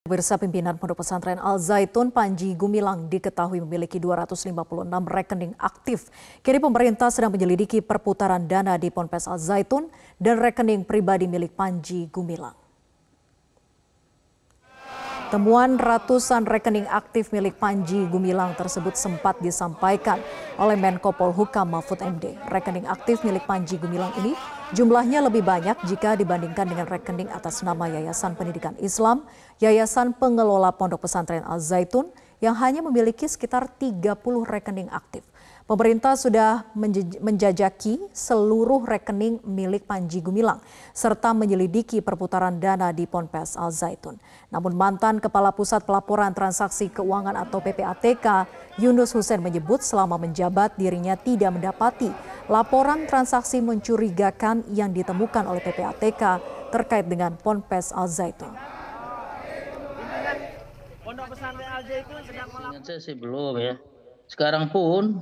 Pemirsa pimpinan Pondok Pesantren Al Zaitun Panji Gumilang diketahui memiliki 256 rekening aktif. Kini pemerintah sedang menyelidiki perputaran dana di Ponpes Al Zaitun dan rekening pribadi milik Panji Gumilang. Temuan ratusan rekening aktif milik Panji Gumilang tersebut sempat disampaikan oleh Menko Polhukam Mahfud MD. Rekening aktif milik Panji Gumilang ini jumlahnya lebih banyak jika dibandingkan dengan rekening atas nama Yayasan Pendidikan Islam, Yayasan Pengelola Pondok Pesantren Al-Zaitun, yang hanya memiliki sekitar 30 rekening aktif. Pemerintah sudah menjajaki seluruh rekening milik Panji Gumilang serta menyelidiki perputaran dana di Ponpes Al Zaitun. Namun mantan Kepala Pusat Pelaporan Transaksi Keuangan atau PPATK Yunus Hussein menyebut selama menjabat dirinya tidak mendapati laporan transaksi mencurigakan yang ditemukan oleh PPATK terkait dengan Ponpes Al Zaitun. Pesantren Al Zaitun sedang Ingat saya sih belum ya. Sekarang pun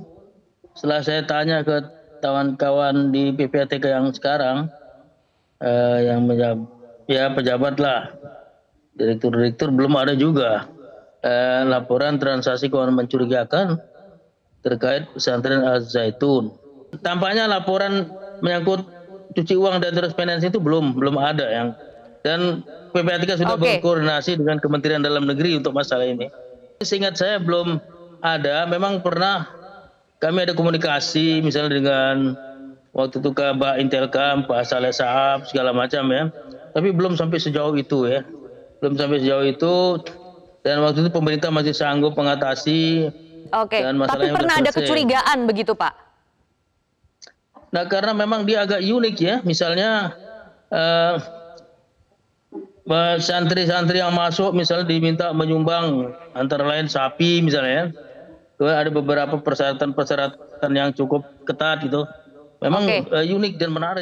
setelah saya tanya ke kawan-kawan di PPATK yang sekarang eh, yang menjabat ya pejabat lah direktur-direktur belum ada juga eh, laporan transaksi keuangan mencurigakan terkait pesantren Al Zaitun. Tampaknya laporan menyangkut cuci uang dan transparansi itu belum belum ada yang dan PPATK sudah okay. berkoordinasi dengan Kementerian Dalam Negeri untuk masalah ini. Seingat saya belum ada, memang pernah kami ada komunikasi misalnya dengan waktu itu Mbak Intelkam, Pak Saleh Saab, segala macam ya. Tapi belum sampai sejauh itu ya. Belum sampai sejauh itu dan waktu itu pemerintah masih sanggup mengatasi Oke, okay. tapi pernah ada kecurigaan begitu Pak? Nah karena memang dia agak unik ya, misalnya uh, santri-santri yang masuk misalnya diminta menyumbang antara lain sapi misalnya ya. ada beberapa persyaratan-persyaratan yang cukup ketat gitu. Memang okay. uh, eh, unik dan menarik.